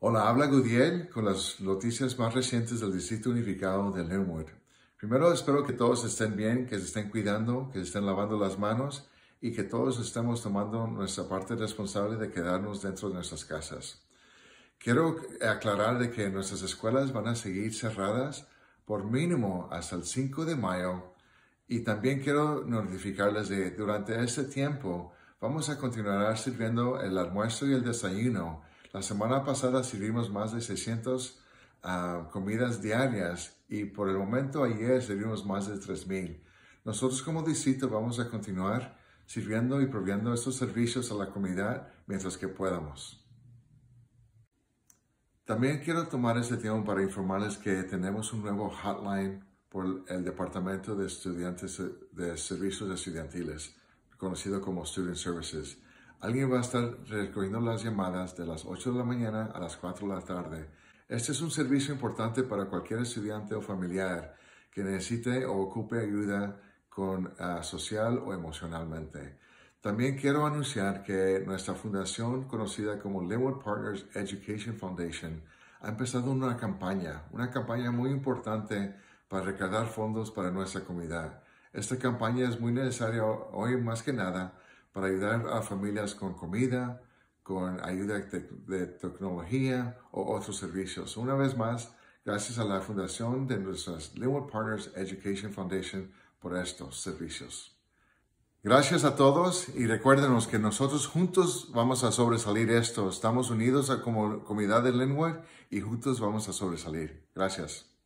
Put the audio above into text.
Hola, habla Gudiel con las noticias más recientes del Distrito Unificado de Linwood. Primero, espero que todos estén bien, que se estén cuidando, que se estén lavando las manos y que todos estemos tomando nuestra parte responsable de quedarnos dentro de nuestras casas. Quiero aclarar de que nuestras escuelas van a seguir cerradas por mínimo hasta el 5 de mayo y también quiero notificarles de durante este tiempo vamos a continuar sirviendo el almuerzo y el desayuno la semana pasada sirvimos más de 600 ah, comidas diarias y por el momento ayer sirvimos más de 3.000. Nosotros como distrito vamos a continuar sirviendo y proveyendo estos servicios a la comunidad mientras que podamos. También quiero tomar este tiempo para informarles que tenemos un nuevo hotline por el Departamento de Estudiantes de Servicios Estudiantiles, conocido como Student Services. Alguien va a estar recogiendo las llamadas de las 8 de la mañana a las 4 de la tarde. Este es un servicio importante para cualquier estudiante o familiar que necesite o ocupe ayuda con, ah, social o emocionalmente. También quiero anunciar que nuestra fundación, conocida como Linwood Partners Education Foundation, ha empezado una campaña, una campaña muy importante para recaudar fondos para nuestra comunidad. Esta campaña es muy necesaria hoy más que nada para ayudar a familias con comida, con ayuda de, tecnología o otros servicios. Una vez más, gracias a la fundación de nuestras Linwood Partners Education Foundation por estos servicios. Gracias a todos y recuérdenos que nosotros juntos vamos a sobresalir esto. Estamos unidos como comunidad de Linwood y juntos vamos a sobresalir. Gracias.